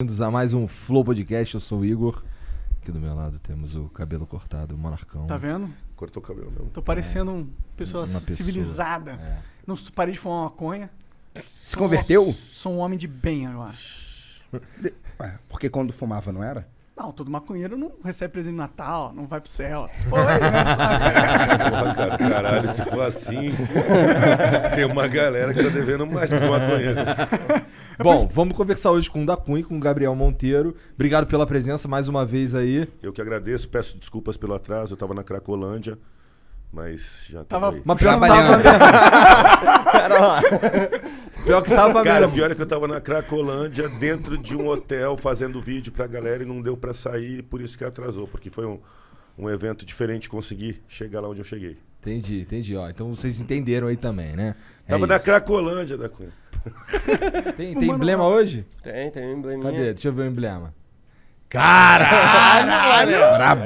Bem-vindos a mais um Flow Podcast, eu sou o Igor. Aqui do meu lado temos o cabelo cortado, o Monarcão. Tá vendo? Cortou o cabelo mesmo. Tô parecendo uma é, pessoa Uma pessoa, civilizada. é. Não parei de fumar maconha. Se converteu? Sou um homem de bem agora. Ué, Porque quando fumava não era? Não, todo maconheiro não recebe presente de Natal, não vai pro céu. Essas porra aí, né? Porra, cara, caralho, se for assim, tem uma galera que tá devendo mais que os maconheiros. É Bom, vamos conversar hoje com o Dacun e com o Gabriel Monteiro. Obrigado pela presença mais uma vez aí. Eu que agradeço, peço desculpas pelo atraso, eu tava na Cracolândia. Mas já tava. tava aí. Mas pior tava lá. Pior que tava Cara, mesmo. pior é que eu tava na Cracolândia, dentro de um hotel, fazendo vídeo pra galera e não deu pra sair, por isso que atrasou, porque foi um, um evento diferente conseguir chegar lá onde eu cheguei. Entendi, entendi. Ó, então vocês entenderam aí também, né? É tava isso. na Cracolândia da Cunha. Tem, tem emblema hoje? Tem, tem um embleminha. Cadê? Deixa eu ver o emblema. Caralho! Brabo.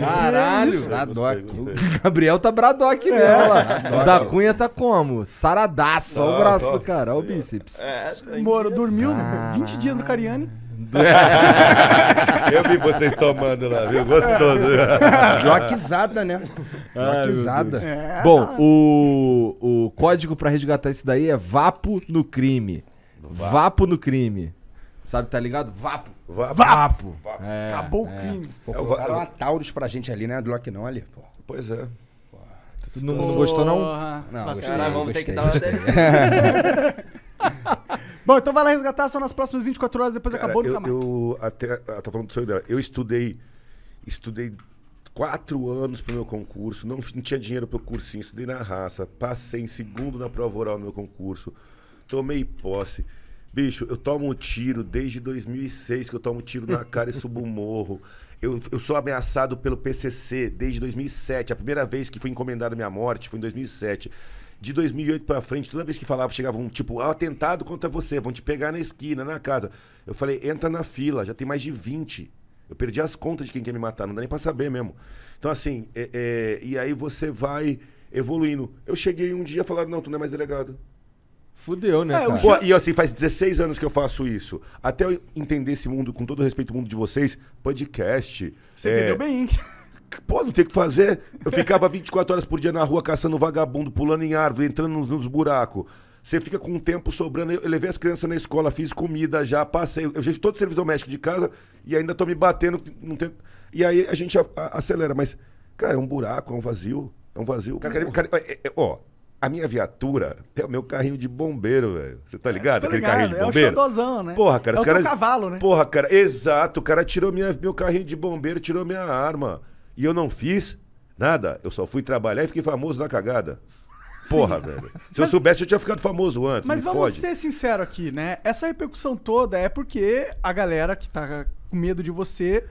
Caralho! Bradock. O Gabriel tá Bradock mesmo é. O da Cunha tá como? Saradaço. Olha o braço do cara, olha o bíceps. É, Moro, dormiu ah. 20 dias do Cariani. Eu vi vocês tomando lá, viu? Gostoso. Joaquizada, né? Joaquizada. É. Bom, o, o código pra resgatar isso daí é Vapo no crime. Vapo no crime. Sabe, tá ligado? Vapo. Vapo. Vapo. É, Acabou o é. crime. Pô, é colocaram eu... uma Taurus pra gente ali, né? Do Locknoli. Pois é. Pô, não, não, gostou, não? Não, Nossa, cara, vamos gostei, ter que dar uma DLC. Bom, então vai lá resgatar só nas próximas 24 horas, depois cara, acabou, no nunca Eu até, ah, tô falando do sonho dela. Eu estudei, estudei quatro anos pro meu concurso, não, não tinha dinheiro pro cursinho, estudei na raça, passei em segundo na prova oral no meu concurso, tomei posse. Bicho, eu tomo um tiro desde 2006 que eu tomo um tiro na cara e subo um morro. Eu, eu, sou ameaçado pelo PCC desde 2007. A primeira vez que foi encomendada minha morte foi em 2007. De 2008 para frente, toda vez que falava, chegava um tipo, ah, atentado contra você, vão te pegar na esquina, na casa. Eu falei, entra na fila, já tem mais de 20. Eu perdi as contas de quem quer me matar, não dá nem para saber mesmo. Então, assim, é, é, e aí você vai evoluindo. Eu cheguei um dia e falaram, não, tu não é mais delegado. Fudeu, né? Pô, é, e assim, faz 16 anos que eu faço isso. Até eu entender esse mundo, com todo respeito ao mundo de vocês, podcast. Você é... entendeu bem, hein? Pô, não tem o que fazer. Eu ficava 24 horas por dia na rua caçando vagabundo, pulando em árvore, entrando nos, nos buracos. Você fica com o tempo sobrando. Eu levei as crianças na escola, fiz comida já, passei. Eu já fiz todo o serviço doméstico de casa e ainda tô me batendo. Não tem... E aí a gente a, a, acelera. Mas, cara, é um buraco, é um vazio. É um vazio. Cara, cara, cara, é, é, ó, a minha viatura é o meu carrinho de bombeiro, velho. Você tá é, ligado? É, Aquele ligado. carrinho de bombeiro. É o xodozão, né? Porra, cara. É o cara... cavalo, né? Porra, cara. Exato. O cara tirou minha... meu carrinho de bombeiro, tirou minha arma. E eu não fiz nada. Eu só fui trabalhar e fiquei famoso na cagada. Porra, Sim. velho. Se mas, eu soubesse, eu tinha ficado famoso antes. Mas vamos fode. ser sincero aqui, né? Essa repercussão toda é porque a galera que tá com medo de você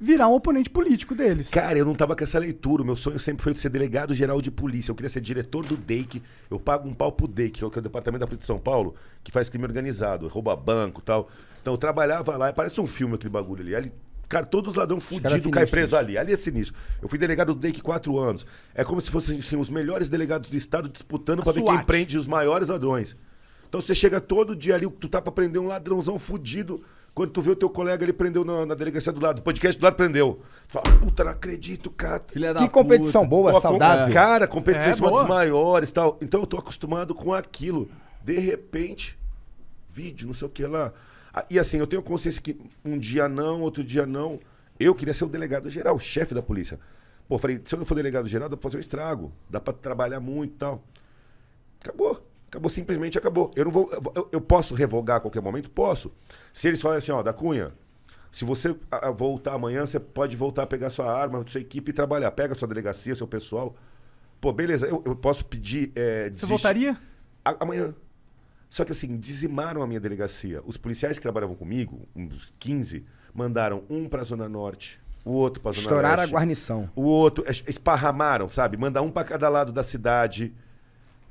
virar um oponente político deles. Cara, eu não tava com essa leitura. O meu sonho sempre foi ser delegado geral de polícia. Eu queria ser diretor do DEIC. Eu pago um pau pro DEIC, que é o é Departamento da Polícia de São Paulo, que faz crime organizado, rouba banco tal. Então eu trabalhava lá, parece um filme aquele bagulho ali. ali cara, todos os ladrões fudidos é caem preso ali. Ali é sinistro. Eu fui delegado do DEIC quatro anos. É como se fossem assim, os melhores delegados do estado disputando para ver quem prende os maiores ladrões. Então você chega todo dia ali, tu tá pra prender um ladrãozão fudido. Quando tu vê o teu colega, ele prendeu na, na delegacia do lado, o podcast do lado prendeu. Tu fala, puta, não acredito, cara. Filha da que puta. competição boa, Pô, saudável. cara, competição é, em cima é, boa. maiores tal. Então eu tô acostumado com aquilo. De repente, vídeo, não sei o que lá. Ah, e assim, eu tenho consciência que um dia não, outro dia não. Eu queria ser o delegado geral, o chefe da polícia. Pô, falei, se eu não for delegado geral, dá pra fazer um estrago. Dá pra trabalhar muito e tal. Acabou. Acabou, simplesmente acabou. Eu não vou. Eu, eu, posso revogar a qualquer momento? Posso. Se eles falarem assim, ó, da Cunha, se você a, a voltar amanhã, você pode voltar a pegar sua arma, sua equipe e trabalhar. Pega sua delegacia, seu pessoal. Pô, beleza, eu, eu posso pedir. É, você voltaria? A, amanhã. Só que assim, dizimaram a minha delegacia. Os policiais que trabalhavam comigo, uns 15, mandaram um para a Zona Norte, o outro para a Zona Estouraram Leste. Estouraram a guarnição. O outro, esparramaram, sabe? Manda um para cada lado da cidade.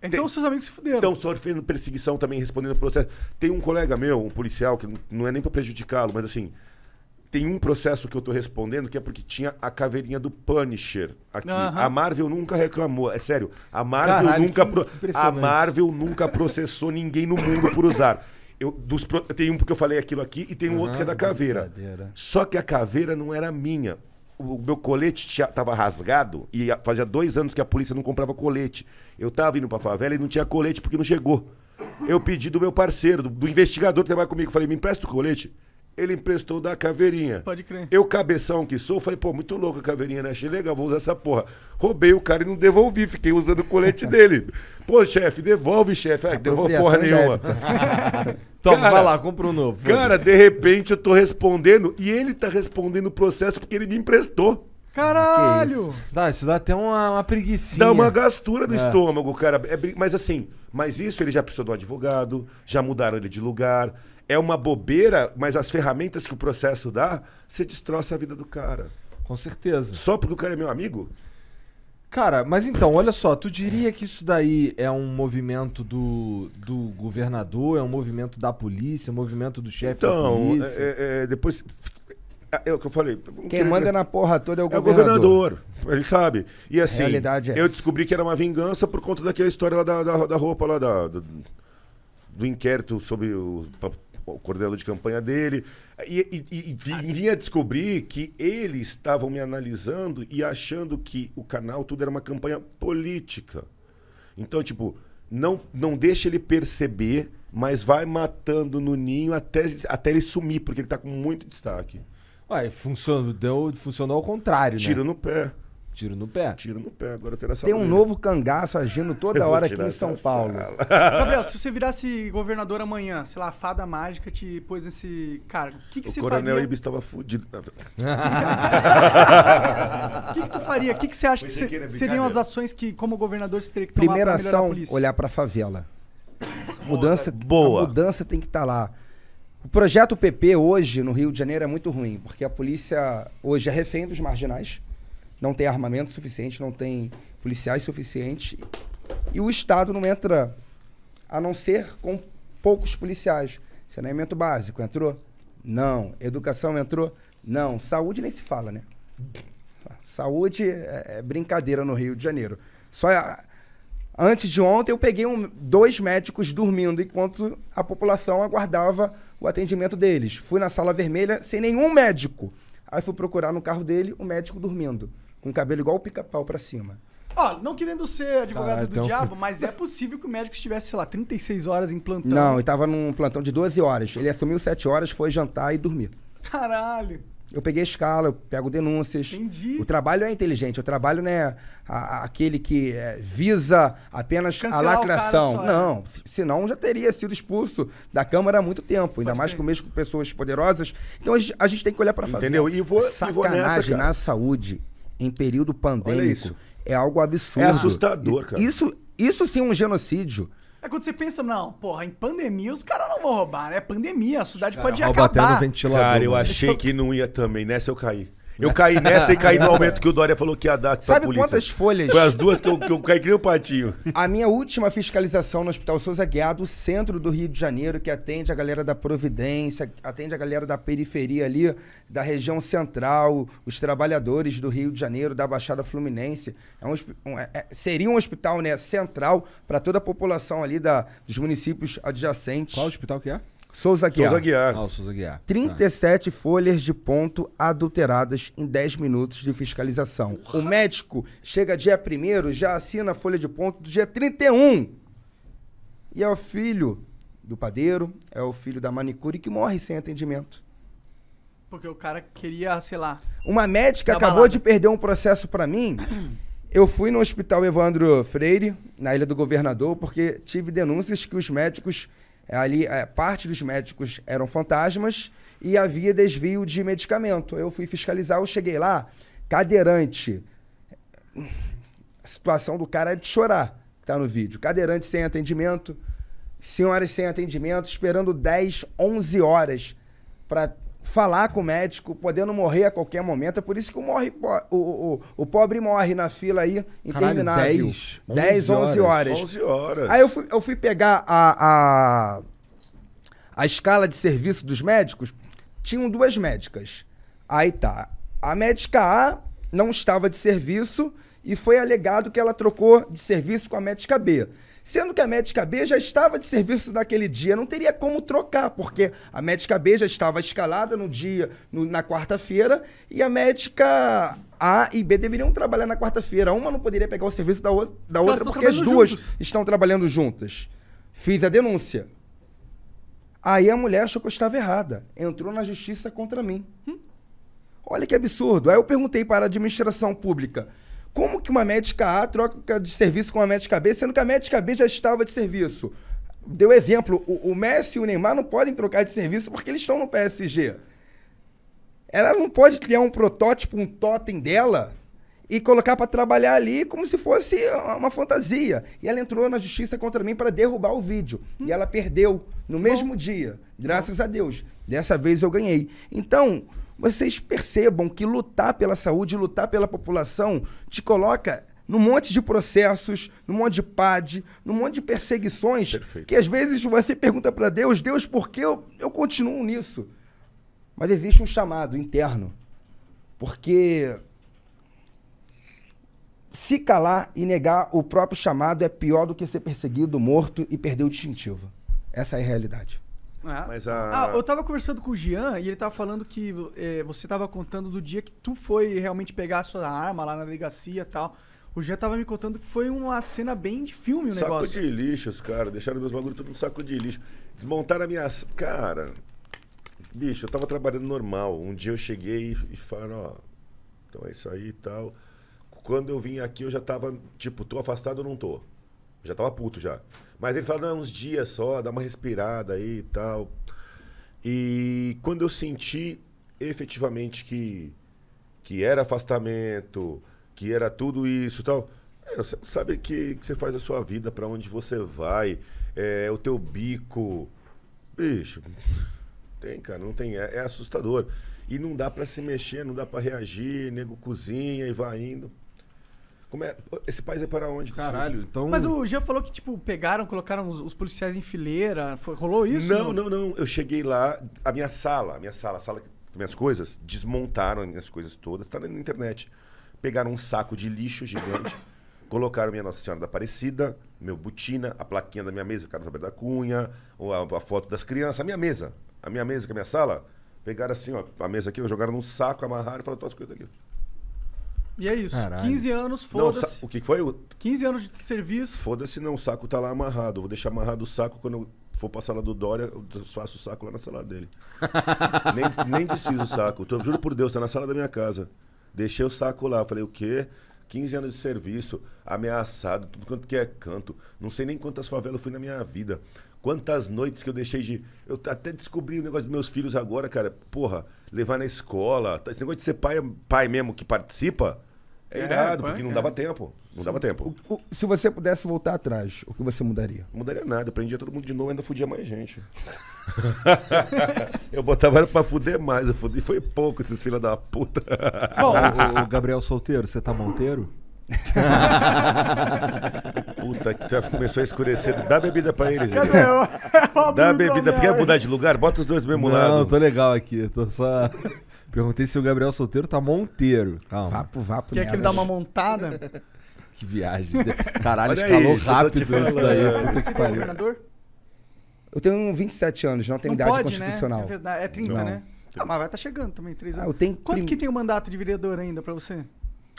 Então Tem... seus amigos se fuderam. Estão sofrendo perseguição também, respondendo processo. Tem um colega meu, um policial, que não é nem para prejudicá-lo, mas assim, tem um processo que eu tô respondendo que é porque tinha a caveirinha do Punisher aqui. Uhum. A Marvel nunca reclamou, é sério. A Marvel Caralho, nunca pro... a Marvel nunca processou ninguém no mundo por usar. Eu, dos, tem um porque eu falei aquilo aqui e tem um uhum, outro que é da caveira. Só que a caveira não era minha o meu colete estava tava rasgado e fazia dois anos que a polícia não comprava colete. Eu tava indo pra favela e não tinha colete porque não chegou. Eu pedi do meu parceiro, do, do investigador que trabalha comigo, falei, me empresta o colete ele emprestou da caveirinha. Pode crer. Eu, cabeção que sou, falei, pô, muito louco a caveirinha, né? Achei legal, vou usar essa porra. Roubei o cara e não devolvi, fiquei usando o colete dele. Pô, chefe, devolve, chefe. Ah, devolve porra nenhuma. Toma, cara, vai lá, compra um novo. Cara, de repente eu tô respondendo e ele tá respondendo o processo porque ele me emprestou. Caralho! Isso? Dá, isso dá até uma, uma preguiça. Dá uma gastura no é. estômago, cara. É, mas assim, mas isso ele já precisou do advogado, já mudaram ele de lugar é uma bobeira, mas as ferramentas que o processo dá, você destroça a vida do cara. Com certeza. Só porque o cara é meu amigo? Cara, mas então, olha só, tu diria que isso daí é um movimento do, do governador, é um movimento da polícia, é um movimento do chefe então, da polícia? Então, é, é, depois... É, é o que eu falei. Quem manda é na porra toda é o é governador. É o governador, ele sabe. E assim, é eu descobri que era uma vingança por conta daquela história lá da, da, da roupa lá da... Do, do inquérito sobre o o cordelo de campanha dele. E, e, e, e vinha descobrir que eles estavam me analisando e achando que o canal tudo era uma campanha política. Então, tipo, não, não deixa ele perceber, mas vai matando no ninho até, até ele sumir, porque ele está com muito destaque. Ué, funcionou, deu, funcionou ao contrário, Tiro né? Tiro no pé. Tiro no pé? Tiro no pé, agora eu quero essa Tem um novo cangaço agindo toda hora aqui em São Paulo. Gabriel, se você virasse governador amanhã, sei lá, a fada mágica te pôs nesse cargo, o que, que o você faria? O coronel Ibis estava fudido. O que, que tu faria? O que, que você acha que seriam as ações que, como governador, você teria que tomar Primeira ação, olhar para a favela. Mudança, Boa. A mudança tem que estar tá lá. O projeto PP hoje no Rio de Janeiro é muito ruim, porque a polícia hoje é refém dos marginais não tem armamento suficiente, não tem policiais suficientes. E o Estado não entra, a não ser com poucos policiais. Saneamento básico entrou? Não. Educação entrou? Não. Saúde nem se fala, né? Saúde é, é brincadeira no Rio de Janeiro. Só a... É, antes de ontem eu peguei um, dois médicos dormindo enquanto a população aguardava o atendimento deles. Fui na sala vermelha sem nenhum médico. Aí fui procurar no carro dele o um médico dormindo com o cabelo igual o pica-pau pra cima. Ó, não querendo ser advogado do então diabo, mas é possível que o médico estivesse, sei lá, 36 horas em plantão. Não, ele tava num plantão de 12 horas. Ele assumiu 7 horas, foi jantar e dormir. Caralho! Eu peguei escala, eu pego denúncias. Entendi. O trabalho é inteligente, o trabalho não é aquele que é, visa apenas Cancelar a lacração. Só, é. não, é. senão já teria sido expulso da Câmara há muito tempo, Pode ainda ter. mais com mesmo pessoas poderosas. Então a gente, a gente tem que olhar para fazer. Entendeu? E vou, sacanagem e vou nessa, na saúde em período pandêmico. isso. É algo absurdo. É assustador, cara. Isso, isso sim é um genocídio. É quando você pensa, não, porra, em pandemia os caras não vão roubar, né? Pandemia, a cidade cara, pode acabar. Até no ventilador, cara, eu achei que não ia também, nessa eu caí. Eu caí nessa e caí no aumento que o Dória falou que ia dar Sabe polícia. quantas folhas? Foi as duas que eu, que eu caí que nem um patinho. A minha última fiscalização no Hospital Souza Guiar, do centro do Rio de Janeiro, que atende a galera da Providência, atende a galera da periferia ali, da região central, os trabalhadores do Rio de Janeiro, da Baixada Fluminense. É um, um, é, é, seria um hospital né, central para toda a população ali da, dos municípios adjacentes. Qual hospital que é? Souza Guiar. Souza Guiar. Souza Guiar. 37 folhas de ponto adulteradas em 10 minutos de fiscalização. O médico chega dia 1 já assina a folha de ponto do dia 31. E é o filho do padeiro, é o filho da manicure que morre sem atendimento. Porque o cara queria, sei lá. Uma médica acabou balada. de perder um processo para mim. Eu fui no hospital Evandro Freire, na Ilha do Governador, porque tive denúncias que os médicos Ali, é, parte dos médicos eram fantasmas e havia desvio de medicamento. Eu fui fiscalizar, eu cheguei lá, cadeirante. A situação do cara é de chorar, que tá no vídeo. Cadeirante sem atendimento, senhoras sem atendimento, esperando 10, 11 horas para falar com o médico, podendo morrer a qualquer momento. É por isso que morre, o, o, o, pobre morre na fila aí, interminável. Caralho, 10, 11 horas. 11 horas. Aí eu fui, eu fui pegar a, a, a escala de serviço dos médicos, tinham duas médicas. Aí tá. A médica A não estava de serviço e foi alegado que ela trocou de serviço com a médica B. Sendo que a médica B já estava de serviço naquele dia, não teria como trocar, porque a médica B já estava escalada no dia, no, na quarta-feira, e a médica A e B deveriam trabalhar na quarta-feira. Uma não poderia pegar o serviço da, o, da outra, porque as duas juntos. estão trabalhando juntas. Fiz a denúncia. Aí a mulher achou que eu estava errada. Entrou na justiça contra mim. Hum? Olha que absurdo. Aí eu perguntei para a administração pública. Como que uma médica A troca de serviço com uma médica B, sendo que a médica B já estava de serviço? Deu exemplo, o, o Messi e o Neymar não podem trocar de serviço porque eles estão no PSG. Ela não pode criar um protótipo, um totem dela e colocar para trabalhar ali como se fosse uma fantasia. E ela entrou na justiça contra mim para derrubar o vídeo. Hum. E ela perdeu no mesmo dia, graças Bom. a Deus. Dessa vez eu ganhei. Então, vocês percebam que lutar pela saúde, lutar pela população, te coloca num monte de processos, num monte de PAD, num monte de perseguições, Perfeito. que às vezes você pergunta para Deus, Deus, por que eu, eu continuo nisso? Mas existe um chamado interno, porque se calar e negar o próprio chamado é pior do que ser perseguido, morto e perder o distintivo. Essa é a realidade. É. Mas a... ah, eu tava conversando com o Jean e ele tava falando que é, você tava contando do dia que tu foi realmente pegar a sua arma lá na delegacia e tal. O Jean tava me contando que foi uma cena bem de filme o saco negócio. Saco de lixo, os caras. Deixaram meus bagulho tudo no saco de lixo. Desmontaram a minha... Cara... Bicho, eu tava trabalhando normal. Um dia eu cheguei e, e falaram, ó... Então é isso aí e tal. Quando eu vim aqui, eu já tava, tipo, tô afastado ou não tô? Eu já tava puto já. Mas ele falou, não, uns dias só, dá uma respirada aí e tal. E quando eu senti efetivamente que, que era afastamento, que era tudo isso e tal, é, você sabe que, que você faz a sua vida, para onde você vai, é, é, o teu bico. Bicho, tem, cara, não tem. É, é assustador. E não dá para se mexer, não dá para reagir, nego cozinha e vai indo. Como é? Esse país é para onde? Caralho, então. Mas o Jean falou que, tipo, pegaram, colocaram os, os policiais em fileira. Foi, rolou isso? Não, não, não, não, Eu cheguei lá, a minha sala, a minha sala, a sala minhas coisas, desmontaram as minhas coisas todas, tá na internet. Pegaram um saco de lixo gigante, colocaram minha Nossa Senhora da Aparecida, meu botina, a plaquinha da minha mesa, Carlos Alberto da Cunha, a, a foto das crianças, a minha mesa. A minha mesa, que é a minha sala, pegaram assim, ó, a mesa aqui, jogaram num saco, amarraram e falaram, as coisas aqui. E é isso. Caralho. 15 anos, foda-se. O que foi? O... 15 anos de serviço. Foda-se não, o saco tá lá amarrado. Eu vou deixar amarrado o saco quando eu for pra sala do Dória, eu faço o saco lá na sala dele. nem, nem desfiz o saco. Então, juro por Deus, tá na sala da minha casa. Deixei o saco lá. Falei, o quê? 15 anos de serviço, ameaçado, tudo quanto que é canto. Não sei nem quantas favelas eu fui na minha vida. Quantas noites que eu deixei de. Eu até descobri o negócio dos meus filhos agora, cara. Porra, levar na escola. Tá, esse negócio de ser pai, é pai mesmo que participa. É, é irado, é, porque não dava tempo. Não dava tempo. O, o, se você pudesse voltar atrás, o que você mudaria? Não mudaria nada. Eu prendia todo mundo de novo e ainda fudia mais gente. eu botava era pra fuder mais. Eu fudei. foi pouco esses filha da puta. Bom, o, o Gabriel Solteiro, você tá monteiro? Puta, que já começou a escurecer. Dá bebida pra eles. Cadê Dá bebida. Quer mudar de lugar? Bota os dois mesmo Não, lado. Não, tô legal aqui. Tô só... Perguntei se o Gabriel Solteiro tá monteiro. Calma. Vapo, vapo. Quer que ele dá uma montada? que viagem. Caralho, Olha escalou aí, rápido isso daí. Você que pariu. governador? Eu tenho 27 anos, não tenho não idade pode, né? constitucional. Né? É verdade, é 30, não. né? Ah, mas vai estar tá chegando também, 3 ah, anos. Ah, eu tenho Quanto prim... que tem o mandato de vereador ainda pra você?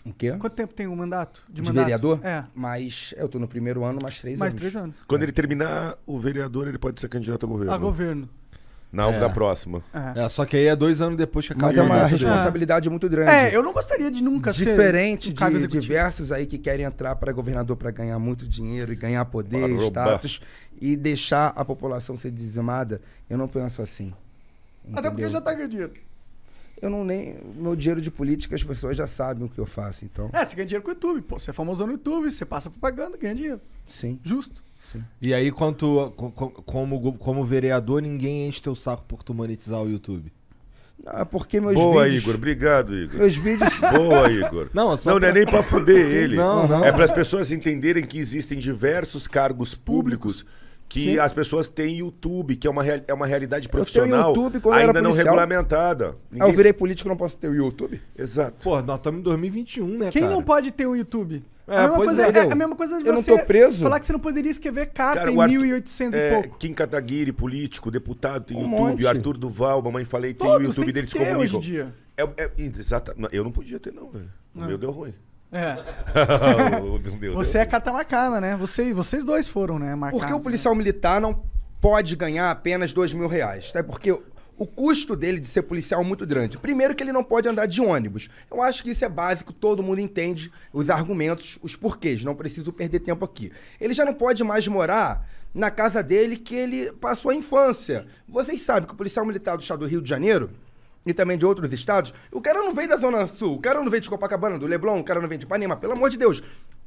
O quê? Quanto tempo tem o mandato? De, de mandato? vereador? É. Mas eu tô no primeiro ano, mais três mais anos. Mais três anos. Quando é. ele terminar o vereador, ele pode ser candidato a governo. A governo. Na, é. da próxima. É. é. só que aí é dois anos depois que acaba. Mas é uma responsabilidade é. muito grande. É, eu não gostaria de nunca Diferente ser... Diferente de diversos aí que querem entrar para governador para ganhar muito dinheiro e ganhar poder, status, e deixar a população ser dizimada, eu não penso assim. Entendeu? Até porque já tá ganhando dinheiro. Eu não nem... Meu dinheiro de política, as pessoas já sabem o que eu faço, então... É, você ganha dinheiro com o YouTube. Pô, você é famosão no YouTube, você passa propaganda, ganha dinheiro. Sim. Justo. E aí, quanto, como, como vereador, ninguém enche teu saco por tu monetizar o YouTube. Não, é porque meus Boa, vídeos... Igor. Obrigado, Igor. Meus vídeos... Boa, Igor. Não, não, pra... não é nem pra fuder ele. Não, não. É para as pessoas entenderem que existem diversos cargos públicos que Sim. as pessoas têm YouTube, que é uma, é uma realidade profissional YouTube, ainda não regulamentada. Ninguém... Ah, eu virei político, não posso ter o YouTube? Exato. Pô, nós estamos em 2021, né, Quem cara? não pode ter o YouTube? É, a, mesma coisa, é, é, a mesma coisa de eu você não tô preso. falar que você não poderia escrever carta Cara, em Arthur, 1800 é, e pouco. Kim Kataguiri, político, deputado, tem um YouTube. Monte. Arthur Duval, mamãe falei, tem Todos, o YouTube deles comigo. Hoje em dia. É, é, eu não podia ter, não, velho. O meu deu ruim. É. o meu você ruim. é catamarcana, né? Você, vocês dois foram, né? Marcados, Por que o policial né? militar não pode ganhar apenas dois mil reais? Sabe porque o custo dele de ser policial é muito grande. Primeiro que ele não pode andar de ônibus. Eu acho que isso é básico, todo mundo entende os argumentos, os porquês, não preciso perder tempo aqui. Ele já não pode mais morar na casa dele que ele passou a infância. Vocês sabem que o policial militar do estado do Rio de Janeiro e também de outros estados, o cara não vem da Zona Sul, o cara não vem de Copacabana, do Leblon, o cara não vem de Panema, pelo amor de Deus.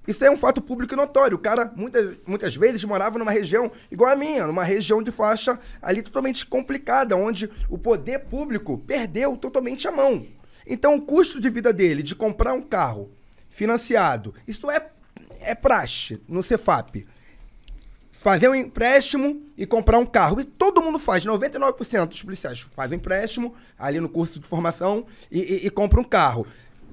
Isso é um fato público notório. O cara, muitas, muitas vezes, morava numa região igual a minha, numa região de faixa ali totalmente complicada, onde o poder público perdeu totalmente a mão. Então, o custo de vida dele de comprar um carro financiado, isso é, é praxe no Cefap. Fazer um empréstimo e comprar um carro. E todo mundo faz, 99% dos policiais fazem empréstimo ali no curso de formação e, e, e compra um carro.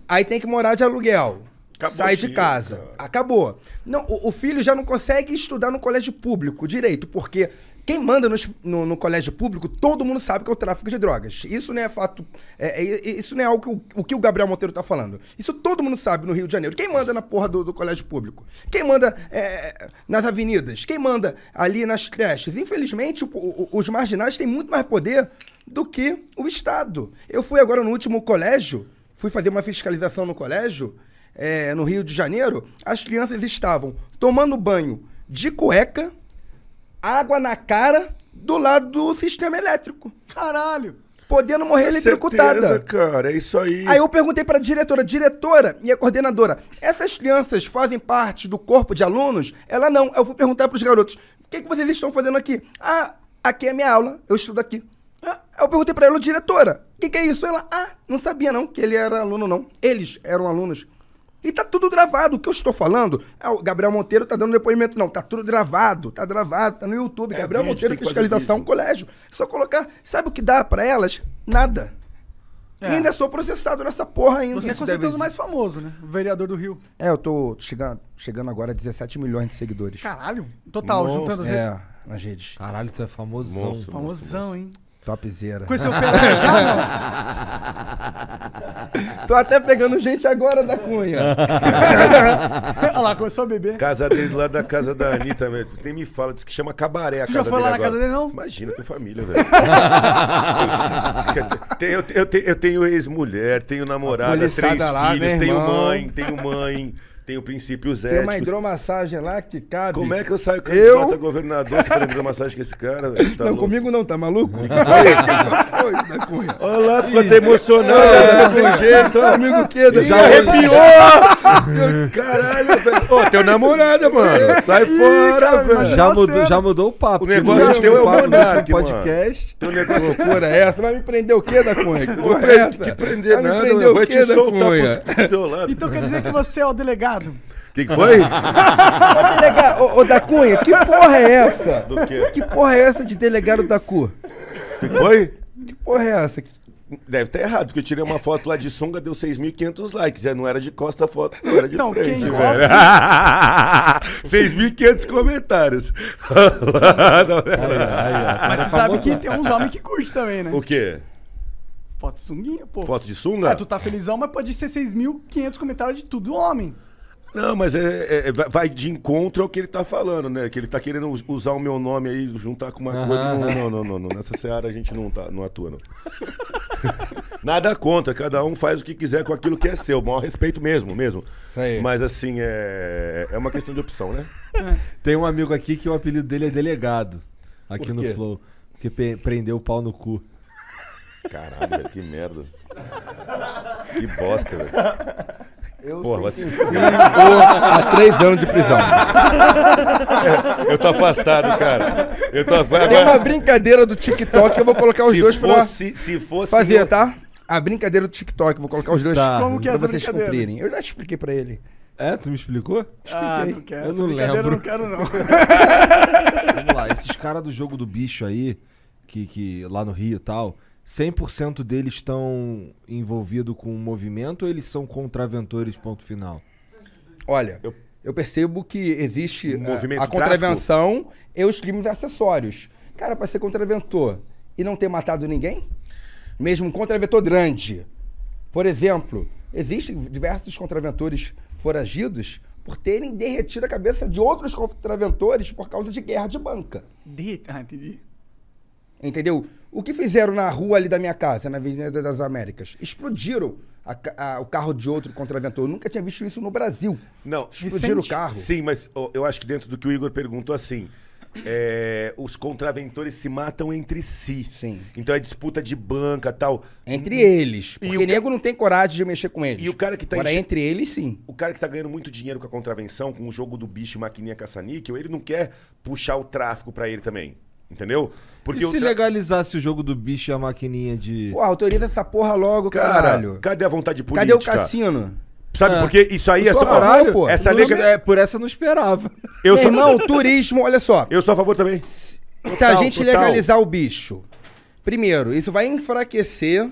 Aí tem que morar de aluguel Acabou sai de casa. Cara. Acabou. Não, o, o, filho já não consegue estudar no colégio público direito, porque quem manda no, no, no, colégio público, todo mundo sabe que é o tráfico de drogas. Isso não é fato. É, é, é, isso não é algo que o, o, que o Gabriel Monteiro tá falando. Isso todo mundo sabe no Rio de Janeiro. Quem manda na porra do, do colégio público? Quem manda é, nas avenidas? Quem manda ali nas creches? Infelizmente, o, os marginais têm muito mais poder do que o Estado. Eu fui agora no último colégio, fui fazer uma fiscalização no colégio é, no Rio de Janeiro, as crianças estavam tomando banho de cueca, água na cara, do lado do sistema elétrico. Caralho! Podendo morrer Certeza, eletrocutada. cara, é isso aí. Aí eu perguntei para a diretora, diretora e a coordenadora, essas crianças fazem parte do corpo de alunos? Ela não. Eu vou perguntar para os garotos, o que, que vocês estão fazendo aqui? Ah, aqui é minha aula, eu estudo aqui. Ah, eu perguntei para ela, diretora, o que, que, é isso? Ela, ah, não sabia não que ele era aluno não. Eles eram alunos. E tá tudo gravado. O que eu estou falando, é o Gabriel Monteiro tá dando depoimento, não. Tá tudo gravado, tá gravado, tá no YouTube. É, Gabriel Monteiro, fiscalização, colégio. É só colocar. Sabe o que dá para elas? Nada. É. E ainda sou processado nessa porra ainda. Você é com certeza o mais famoso, né? O vereador do Rio. É, eu tô chegando, chegando agora a 17 milhões de seguidores. Caralho. Total, Monstro. juntando as redes. É, nas redes. Caralho, tu é famosão. Monstro, famosão, monstro, hein? Topzera. Com seu Pelé já, não? Tô até pegando gente agora da cunha. Olha lá, começou a beber. Casa dele lá da casa da Anitta, velho. Nem me fala, diz que chama cabaré a tu casa dele. Já foi lá na agora. casa dele, não? Imagina, tem família, velho. eu, tenho ex-mulher, tenho namorada, três lá, filhos, né, tenho mãe, tenho mãe tem o princípio éticos. Tem uma hidromassagem lá que cabe. Como é que eu saio eu... a governador que tá hidromassagem com esse cara? Tá não, louco? comigo não, tá maluco? Tá Olha lá, ficou até emocionado. É, né, é, é. jeito. Comigo que? Já arrepiou! Caralho, velho. Ô, teu namorado, mano. Sai fora, velho. Já mudou, é. já mudou o papo. O negócio teu é o Monark, podcast. Mano. Que loucura é essa? Vai me prender o quê da Cunha? Que loucura é essa? Te prender vai te soltar Então quer dizer que você é o delegado o que, que foi? ô, delegado, ô, ô, da Cunha, que porra é essa? Do quê? Que porra é essa de delegado da cu? Que foi? Que porra é essa? Deve estar tá errado, porque eu tirei uma foto lá de sunga, deu 6.500 likes. É, não era de costa a foto, não era de não, frente, quem gosta... 6.500 comentários. não, Mas você sabe que tem uns homens que curtem também, né? O quê? Foto de sunguinha, pô. Foto de sunga? É, tu tá felizão, mas pode ser 6.500 comentários de tudo homem. Não, mas é, é, é vai de encontro ao que ele tá falando, né? Que ele tá querendo usar o meu nome aí, juntar com uma coisa. Não, não, não, não, Nessa seara a gente não, tá, não atua, não. Nada contra, cada um faz o que quiser com aquilo que é seu. Maior respeito mesmo, mesmo. Isso aí. Mas assim, é, é uma questão de opção, né? É. Tem um amigo aqui que o apelido dele é delegado, aqui no Flow. Porque prendeu o pau no cu. Caralho, que merda. Que bosta, velho. Eu Porra, você há três anos de prisão. É, eu tô afastado, cara. Eu tô agora... Tem uma brincadeira do TikTok, eu vou colocar os se dois fosse, pra se, se fosse fazer, eu... tá? A brincadeira do TikTok, vou colocar os dois tá. Como que é pra vocês cumprirem. Eu já expliquei pra ele. É? Tu me explicou? Ah, Expliquei. não quero. Eu não lembro. não quero, não. Vamos lá, esses caras do jogo do bicho aí, que, que lá no Rio e tal, 100% deles estão envolvidos com o movimento ou eles são contraventores, ponto final? Olha, eu, eu percebo que existe eh, a, a contravenção e os crimes acessórios. Cara, para ser contraventor e não ter matado ninguém, mesmo um contraventor grande. Por exemplo, existem diversos contraventores foragidos por terem derretido a cabeça de outros contraventores por causa de guerra de banca. Ah, entendi. Entendeu? O que fizeram na rua ali da minha casa, na Avenida das Américas? Explodiram a, a, o carro de outro contraventor. Eu nunca tinha visto isso no Brasil. Não, explodiram Vicente, o carro. Sim, mas oh, eu acho que dentro do que o Igor perguntou, assim, é, os contraventores se matam entre si. Sim. Então é disputa de banca tal. Entre eles. Porque e o nego ca... não tem coragem de mexer com eles. E o cara que tá Agora, enche... entre eles, sim. O cara que tá ganhando muito dinheiro com a contravenção, com o jogo do bicho maquininha caça-níquel, ele não quer puxar o tráfico para ele também. Entendeu? Porque e se tra... legalizasse o jogo do bicho e a maquininha de. Pô, autoriza essa porra logo, cara, caralho. Cadê a vontade política? Cadê o cassino? Sabe é. por quê? Isso aí eu é só. Caralho, pô. Essa não, é, por essa eu não esperava. Eu sou... Irmão, turismo, olha só. Eu sou a favor também. Se, total, se a gente total. legalizar o bicho, primeiro, isso vai enfraquecer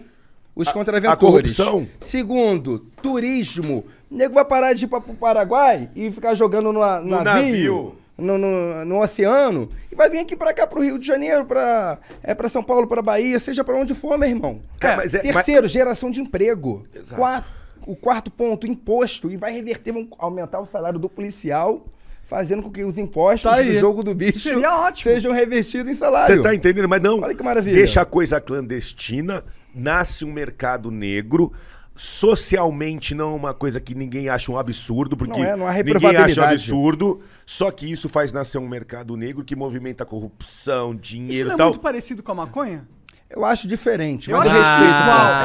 os a, contraventores. A corrupção. Segundo, turismo. O nego vai parar de ir pra, pro Paraguai e ficar jogando no, no navio. navio no, no, no, oceano e vai vir aqui para cá, para o Rio de Janeiro, para é, para São Paulo, para Bahia, seja para onde for, meu irmão. é, é terceiro, mas... geração de emprego. Exato. Quatro, o quarto ponto, imposto. E vai reverter, vão aumentar o salário do policial fazendo com que os impostos tá do jogo do bicho é ótimo. sejam revestidos em salário. Você tá entendendo? Mas não. Olha que maravilha. Deixa a coisa clandestina, nasce um mercado negro, socialmente não é uma coisa que ninguém acha um absurdo, porque não é, não há ninguém acha um absurdo, só que isso faz nascer um mercado negro que movimenta corrupção, dinheiro isso não é tal. muito parecido com a maconha? Eu acho diferente, mas eu, eu respeito.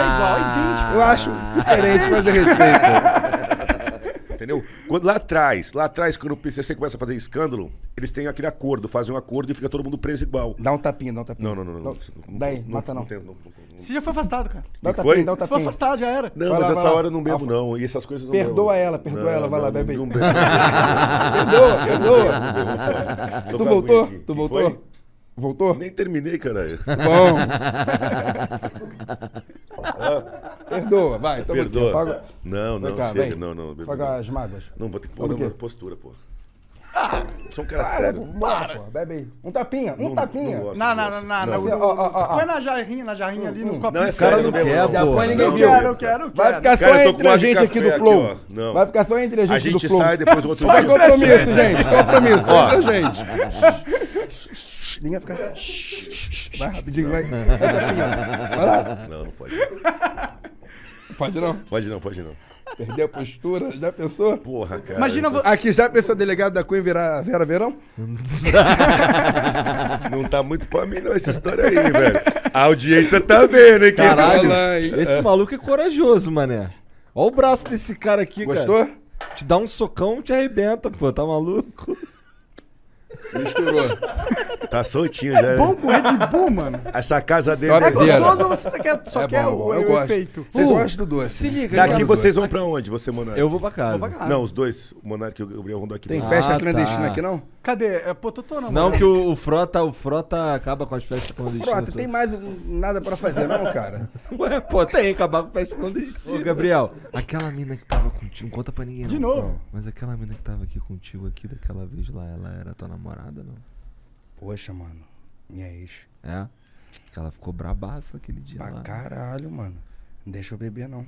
É igual, é idêntico. Eu acho diferente, mas eu respeito. entendeu? Quando, lá atrás, lá atrás, quando o PCC começa a fazer escândalo, eles têm aquele acordo, fazem um acordo e fica todo mundo preso igual. Dá um tapinha, dá um tapinha. Não, não, não. não, não Daí, mata não. não, tem, não, não. Você já foi afastado, cara. Dá um tapinha, foi? dá um tapinha. Você foi afastado, já era. Não, vai mas lá, essa hora eu não bebo, não. E essas coisas não Perdoa bebo. ela, perdoa ela, vai lá, bebe aí. Não bebo. perdoa, perdoa. Tu voltou? Tu voltou? Voltou? Nem terminei, caralho. Bom. Perdoa, vai. Toma Perdoa. Aqui, fago... Não, não, cá, chega. Não, Não, não. Faga as mágoas. Não, vou ter que pôr na postura, pô. Ah, sou um cara para, sério. Pô, para. Pô, bebe aí. Um tapinha, um não, tapinha. Não, gosto, não, não, não, não, não. não. Ó, não, ó, Põe na jarrinha, na jarrinha ali no hum. copinho. Não, é cara, não quer, pô. Põe ninguém não, quero, eu quero, eu quero. Vai ficar só entre a gente aqui do Flow. Vai ficar só entre a gente do Flow. A gente sai depois do outro Só compromisso, gente. Compromisso, entre a gente. ninguém vai ficar. Vai rapidinho, vai. Vai, lá. Não, não pode. Pode não? Pode não, pode não. Perdeu a postura, já pensou? Porra, cara. Imagina tô... aqui, já pensou delegado da Cunha virar Vera Verão? não tá muito pra mim, não, essa história aí, velho. A audiência tá vendo, hein, Caralho, querido? esse maluco é corajoso, mané. Olha o braço desse cara aqui, Gostou? cara. Gostou? Te dá um socão, te arrebenta, pô, tá maluco? Misturou. Tá soltinho é já. É bom com Red Bull, mano. Essa casa dele... É gostoso ou você quer, só é quer o, eu o efeito? Vocês uh, gostam do doce? Se liga. Daqui vocês vão pra onde, você, Monarque? Eu vou pra casa. Vou pra casa. Não, os dois, o Monarque e o Gabriel vão daqui. Tem festa ah, clandestina tá. aqui, não? Cadê? É Pototô, não, Não, que o, Frota, o Frota acaba com as festas clandestinas. Frota, tem mais nada pra fazer, não, cara? Ué, pô, tem, acabar com festa clandestina. Ô, Gabriel, aquela mina que tava contigo, não conta pra ninguém. De não, novo? Não. Mas aquela mina que tava aqui contigo aqui daquela vez lá, ela era tua namorada nada, não? Poxa, mano. Minha ex. É? Que ela ficou brabaça aquele dia. Pra lá. Né? caralho, mano. Não deixa eu beber, não.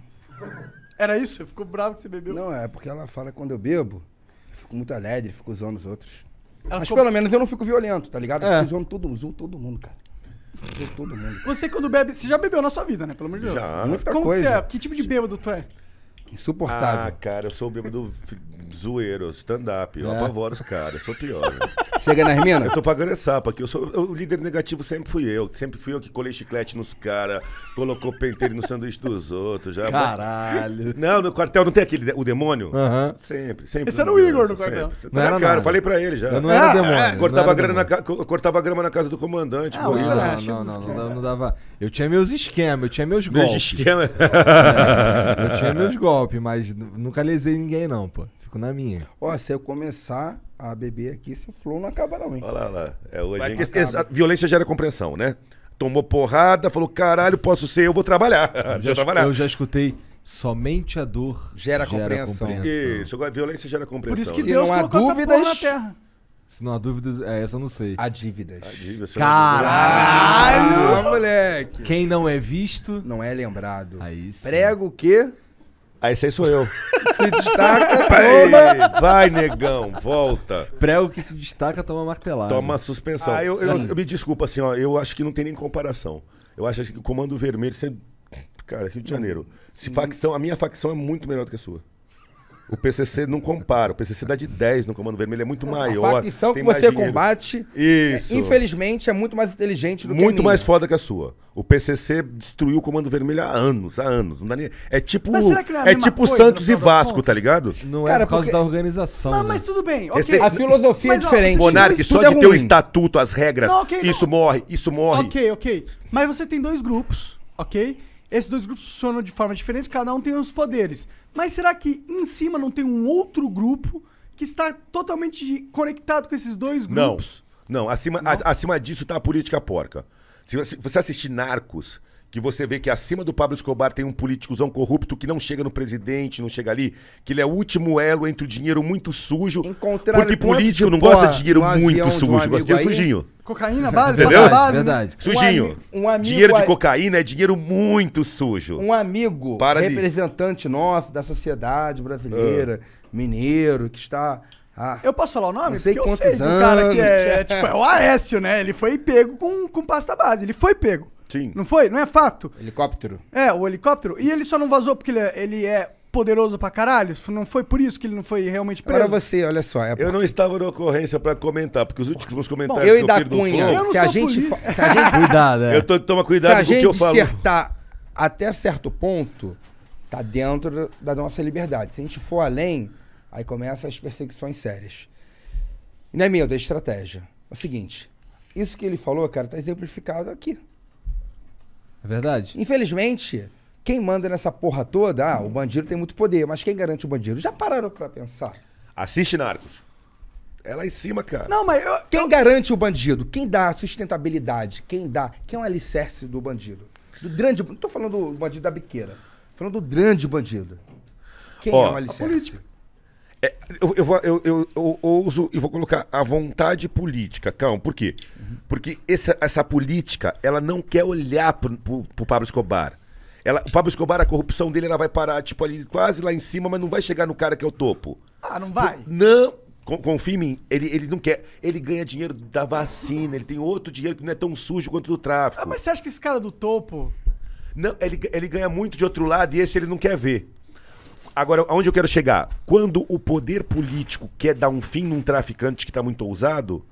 Era isso? ficou bravo que você bebeu? Não, é porque ela fala que quando eu bebo, eu fico muito alegre, fico zoando os outros. Ela Mas ficou... pelo menos eu não fico violento, tá ligado? Eu é. fico zoando todo, todo mundo, cara. Zoo todo mundo. Você quando bebe. Você já bebeu na sua vida, né? Pelo amor de Deus. Já. Muita Como coisa. Que, é? que tipo de bêbado tu é? Insuportável. Ah, cara, eu sou o bêbado zoeiro, stand-up. Eu é. apavoro os caras, sou pior. Né? Chega nas minas? Eu tô pagando essa é sapo que Eu sou, eu, o líder negativo sempre fui eu. Sempre fui eu que colei chiclete nos caras, colocou penteiro no sanduíche dos outros. Já, Caralho. Não, no quartel não tem aquele, o demônio? Aham. Sempre, sempre. Esse era o Igor no quartel. Não era, cara, eu falei pra ele já. Eu não era ah, demônio. É. Cortava, não grana demônio. Na, cortava grama na casa do comandante. Ah, Não, não, não, não, dava. Eu tinha meus esquemas, eu tinha meus golpes. Meus esquemas? É, eu tinha meus golpes, mas nunca lesei ninguém, não, pô fico na né, minha. Ó, se eu começar a beber aqui, esse flow não acaba não, hein? Olha lá, lá. É hoje, hein? Violência gera compreensão, né? Tomou porrada, falou, caralho, posso ser, eu vou trabalhar. Eu já, trabalhar. Eu já escutei... Somente a dor gera, gera compreensão. compreensão. Isso, agora violência gera compreensão. Por isso que Deus não há dúvidas, na terra. Se não há dúvidas, é, essa eu não sei. Há dívidas. Há dívidas Caralho, Caralho, moleque. Quem não é visto... Não é lembrado. Aí sim. Prego o quê? Aí ah, sei aí sou eu. Se destaca, toma. Vai, negão, volta. Prego que se destaca toma martelada. Toma suspensão. Ah, eu, eu, eu, me desculpa, assim, ó. Eu acho que não tem nem comparação. Eu acho assim que o Comando Vermelho, você... cara, Rio de Janeiro. Se hum. facção, a minha facção é muito melhor do que a sua. O PCC não compara. O PCC dá de 10 no Comando Vermelho, é muito maior. A facção que você combate, Isso. É, infelizmente, é muito mais inteligente do muito que Muito mais foda que a sua. O PCC destruiu o Comando Vermelho há anos, há anos. Não dá nem... É tipo, é, é tipo Santos e Vasco, tá ligado? Não é Cara, é por causa porque... da organização. Ah, não, né? mas tudo bem. Okay. Esse... A filosofia mas, é diferente. Monarque, só é de é ter o estatuto, as regras, não, okay, isso não. morre, isso morre. Ok, ok. Mas você tem dois grupos, ok? Esses dois grupos funcionam de forma diferente, cada um tem os poderes. Mas será que em cima não tem um outro grupo que está totalmente conectado com esses dois grupos? Não, não. Acima, não. A, acima disso está a política porca. Se você assistir Narcos, que você vê que acima do Pablo Escobar tem um políticozão corrupto que não chega no presidente, não chega ali, que ele é o último elo entre o dinheiro muito sujo, porque político não gosta de dinheiro muito sujo, gosta de dinheiro sujinho. Cocaína, base, Entendeu? base. Verdade. Sujinho. Um, dinheiro de cocaína é dinheiro muito sujo. Um amigo, Para representante ali. nosso da sociedade brasileira, ah. mineiro, que está ah, eu posso falar o nome? Não sei Porque quantos eu sei é, anos. cara que é, é, tipo, é o Aécio, né? Ele foi pego com, com pasta base. Ele foi pego. Sim. Não foi? Não é fato? Helicóptero. É, o helicóptero. E ele só não vazou porque ele é, ele é poderoso pra caralho? Não foi por isso que ele não foi realmente preso? Agora você, olha só. É porque... Eu não estava na ocorrência pra comentar, porque os últimos comentários Bom, eu que eu fiz do Cunha, Eu não sou a gente, a gente... Cuidado, é. Eu tô, toma cuidado com o que eu falo. Se a gente acertar até certo ponto, tá dentro da nossa liberdade. Se a gente for além, aí começam as perseguições sérias. E não é meu, da estratégia. É o seguinte, isso que ele falou, cara, tá exemplificado aqui. É verdade. Infelizmente, quem manda nessa porra toda, ah, o uhum. bandido tem muito poder, mas quem garante o bandido? Já pararam pra pensar? Assiste Narcos. É lá em cima, cara. Não, mas eu, quem eu... garante o bandido? Quem dá a sustentabilidade? Quem dá? Quem é o um alicerce do bandido? Do grande. Não tô falando do bandido da biqueira. Tô falando do grande bandido. Quem Ó, é o um alicerce? A política. É, eu, eu, eu, eu, eu ouso e vou colocar a vontade política, calma. Por quê? Uhum. Porque essa, essa política, ela não quer olhar pro, pro, pro Pablo Escobar. Ela, o Pablo Escobar, a corrupção dele, ela vai parar, tipo, ali quase lá em cima, mas não vai chegar no cara que é o topo. Ah, não vai? Não. Confia em mim, ele, ele não quer. Ele ganha dinheiro da vacina, ele tem outro dinheiro que não é tão sujo quanto do tráfico. Ah, mas você acha que esse cara do topo. Não, ele, ele ganha muito de outro lado e esse ele não quer ver. Agora, aonde eu quero chegar? Quando o poder político quer dar um fim num traficante que está muito ousado,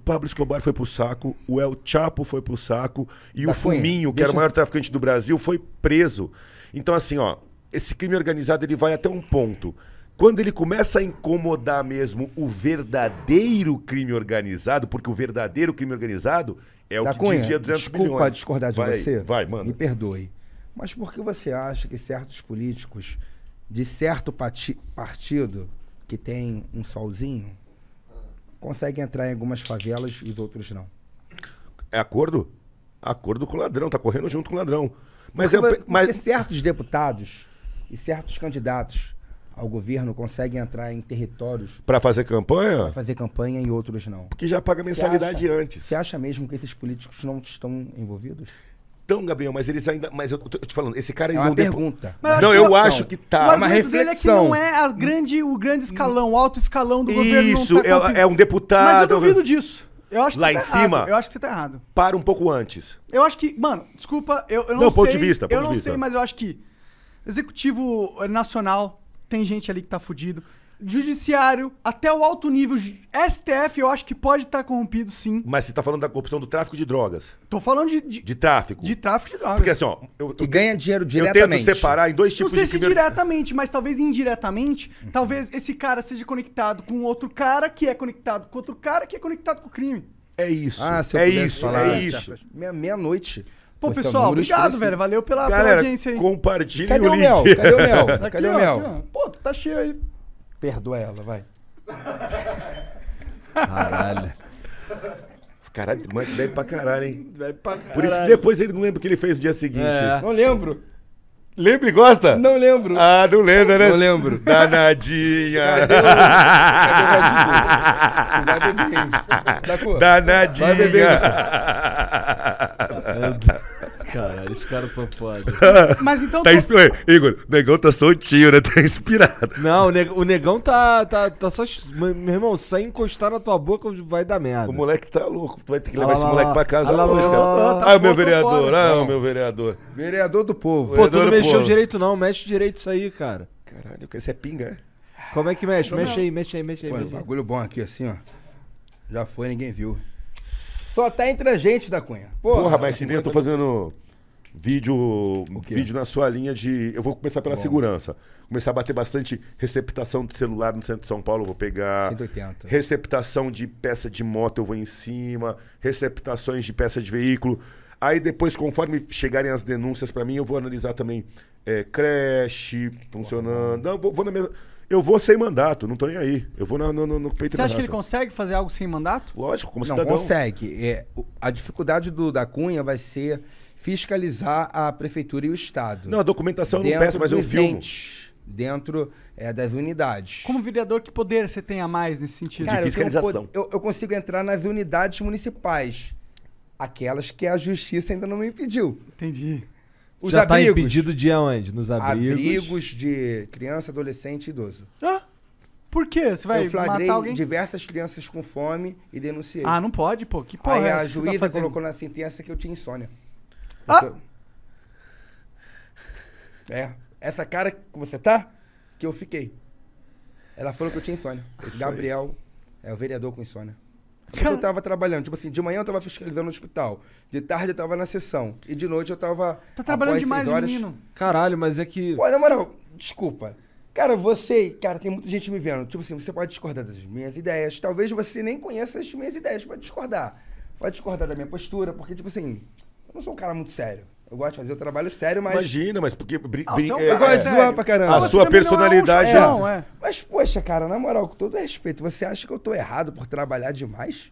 o Pablo Escobar foi pro saco, o El Chapo foi pro saco e da o Cunha. Fuminho, que Deixa era o maior traficante do Brasil, foi preso. Então, assim, ó, esse crime organizado ele vai até um ponto. Quando ele começa a incomodar mesmo o verdadeiro crime organizado, porque o verdadeiro crime organizado é o que Cunha, dizia 200 desculpa milhões. Desculpa discordar de vai, você. Vai, mano. Me perdoe. Mas por que você acha que certos políticos de certo partido que tem um solzinho consegue entrar em algumas favelas e os outros não. É acordo? Acordo com o ladrão, tá correndo junto com o ladrão. Mas, porque, é, mas... certos deputados e certos candidatos ao governo conseguem entrar em territórios. Para fazer campanha? Para fazer campanha e outros não. Porque já paga mensalidade acha, antes. Você acha mesmo que esses políticos não estão envolvidos? Então, Gabriel, mas eles ainda. Mas eu tô te falando, esse cara é ainda é uma não pergunta. Depo... Não, eu acho que tá. O uma reflexão. é que não é a grande, o grande escalão, o alto escalão do Isso, governo. Isso, tá é, é, um deputado. Mas eu duvido disso. Eu acho que Lá em tá cima? Errado. Eu acho que você tá errado. Para um pouco antes. Eu acho que. Mano, desculpa, eu, eu não, não sei. Ponto de vista, ponto eu não vista. sei, mas eu acho que. Executivo Nacional, tem gente ali que tá fudido judiciário, até o alto nível STF, eu acho que pode estar tá corrompido, sim. Mas você está falando da corrupção do tráfico de drogas. Tô falando de... De, de tráfico. De tráfico de drogas. Porque assim, ó... Eu, eu, e ganha dinheiro diretamente. Eu tento separar em dois tipos de... Não sei de se primeiro... diretamente, mas talvez indiretamente, talvez esse cara seja conectado com outro cara, que é conectado com outro cara, que é conectado com o crime. É isso. Ah, é isso, falar, é né? isso. Meia-noite. Meia Pô, Pô, pessoal, obrigado, velho. Valeu pela, Galera, pela audiência aí. Compartilha Cadê o, link. Mel? Cadê o mel? Cadê aqui, o mel? aqui, ó. Pô, tá cheio aí. Perdoa ela, vai. Caralho. Caralho, Mike bebe pra caralho, hein? Bebe pra caralho. Por isso que depois ele não lembra o que ele fez no dia seguinte. É. Não lembro. Lembra e gosta? Não lembro. Ah, não lembra, né? Não lembro. Danadinha. Cadê o... Danadinha. Vai Caralho, os caras são foda. Mas então. Tá inspirado. Igor, o negão tá soltinho, né? Tá inspirado. Não, o negão, tá, tá, tá só. Meu irmão, se encostar na tua boca, vai dar merda. O moleque tá louco. Tu vai ter que levar esse moleque lá, pra casa lá, hoje, lá, cara. Tá ah, o meu vereador. ah, o então. meu vereador. Vereador do povo. Pô, tu não mexeu povo. direito, não. Mexe direito isso aí, cara. Caralho, isso é pinga, é? Como é que mexe? Mexe aí, mexe aí, mexe aí. Pô, mexe aí. bagulho bom aqui assim, ó. Já foi, ninguém viu. Só tá entre a gente da Cunha. Porra, Porra mas bem eu tô fazendo vídeo, vídeo na sua linha de. Eu vou começar pela Bom. segurança. Começar a bater bastante receptação de celular no centro de São Paulo, eu vou pegar. 180. Receptação de peça de moto, eu vou em cima. Receptações de peça de veículo. Aí depois, conforme chegarem as denúncias para mim, eu vou analisar também é, creche funcionando. Não, vou, vou na mesma. Eu vou sem mandato, não tô nem aí. Eu vou no, no, no peito Você acha que ele consegue fazer algo sem mandato? Lógico, como não, cidadão. consegue. É, a dificuldade do, da Cunha vai ser fiscalizar a prefeitura e o Estado. Não, a documentação eu não peço, mas eu filmo. Dentro é, das unidades. Como vereador, que poder você tem a mais nesse sentido? Cara, de fiscalização. Eu, eu, eu consigo entrar nas unidades municipais. Aquelas que a justiça ainda não me impediu. Entendi. Os Já tá abrigos. tá impedido de aonde? Nos abrigos? Abrigos de criança, adolescente e idoso. Ah? Por quê? Você vai Eu flagrei matar alguém? diversas crianças com fome e denunciei. Ah, não pode, pô. Que porra Aí é a tá juíza tá colocou na sentença que eu tinha insônia. ah! É. Essa cara que você tá, que eu fiquei. Ela falou que eu tinha insônia. Esse Gabriel é o vereador com insônia eu tava trabalhando. Tipo assim, de manhã eu tava fiscalizando no hospital. De tarde eu tava na sessão. E de noite eu tava. Tá trabalhando demais, horas... menino. Caralho, mas é que. Pô, na moral, desculpa. Cara, você, cara, tem muita gente me vendo. Tipo assim, você pode discordar das minhas ideias. Talvez você nem conheça as minhas ideias, pode discordar. Pode discordar da minha postura, porque, tipo assim, eu não sou um cara muito sério. Eu gosto de fazer o trabalho sério, mas. Imagina, mas porque. Brin... Ah, é um eu é, é, gosto de zoar pra caramba. A sua personalidade. Não é, um é. é. Mas, poxa, cara, na moral, com todo respeito, você acha que eu tô errado por trabalhar demais?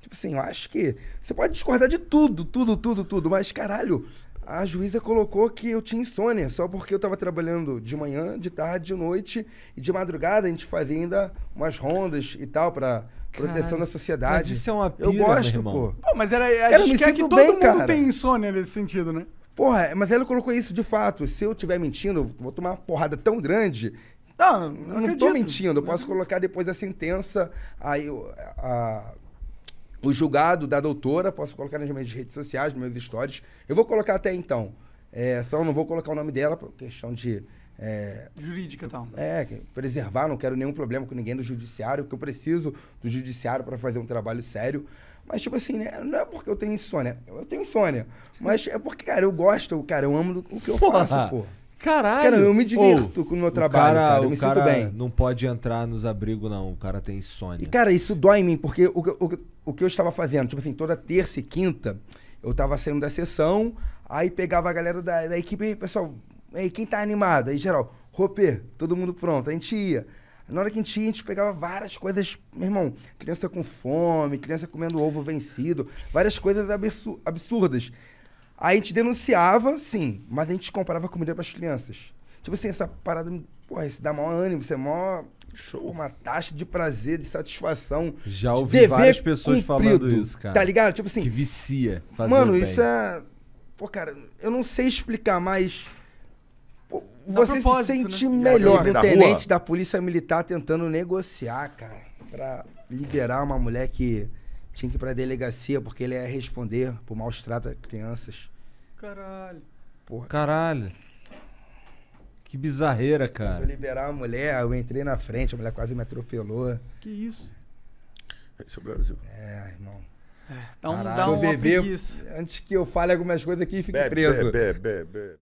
Tipo assim, eu acho que. Você pode discordar de tudo, tudo, tudo, tudo, mas caralho, a juíza colocou que eu tinha insônia, só porque eu tava trabalhando de manhã, de tarde, de noite e de madrugada a gente fazia ainda umas rondas e tal pra Proteção da sociedade. Mas isso é uma pira, Eu gosto, pô. Pô, mas era, a cara, gente quer que todo bem, mundo cara. tem insônia né, nesse sentido, né? Porra, mas ela colocou isso de fato. Se eu estiver mentindo, eu vou tomar uma porrada tão grande. Não, não, não tô mentindo. Eu posso colocar depois a sentença, aí a, o julgado da doutora, posso colocar nas minhas redes sociais, nos meus stories. Eu vou colocar até então. É, só não vou colocar o nome dela por questão de é, Jurídica tal. É, preservar, não quero nenhum problema com ninguém do judiciário, porque eu preciso do judiciário para fazer um trabalho sério. Mas, tipo assim, né? Não é porque eu tenho insônia. Eu tenho insônia. Mas é porque, cara, eu gosto, cara, eu amo o que eu porra, faço, pô. Caralho! Cara, eu me divirto com o meu trabalho, o cara, cara. Eu me cara sinto bem. Não pode entrar nos abrigos, não. O cara tem insônia. E, cara, isso dói em mim, porque o, o, o que eu estava fazendo, tipo assim, toda terça e quinta, eu estava saindo da sessão, aí pegava a galera da, da equipe, pessoal, aí quem tá animado? Aí, geral, Roper, todo mundo pronto. A gente ia. Na hora que a gente ia, a gente pegava várias coisas, meu irmão, criança com fome, criança comendo ovo vencido, várias coisas absur absurdas. Aí a gente denunciava, sim, mas a gente comprava comida para as crianças. Tipo assim, essa parada, porra, isso dá maior ânimo, isso é maior Show. Uma taxa de prazer, de satisfação. Já ouvi de várias pessoas cumprido, falando isso, cara. Tá ligado? Tipo assim. Que vicia. Mano, bem. isso é. Pô, cara, eu não sei explicar, mas Tá você se sentir né? melhor. Eu tenente da polícia militar tentando negociar, cara, pra liberar uma mulher que tinha que ir pra delegacia porque ele ia responder por maus tratos a crianças. Caralho. Porra. Caralho. Que bizarreira, cara. Tentou liberar a mulher, eu entrei na frente, a mulher quase me atropelou. Que isso? Esse é o Brasil. É, irmão. É, dá um, dá um Antes que eu fale algumas coisas aqui, fique preso. Bebe, bebe, bebe.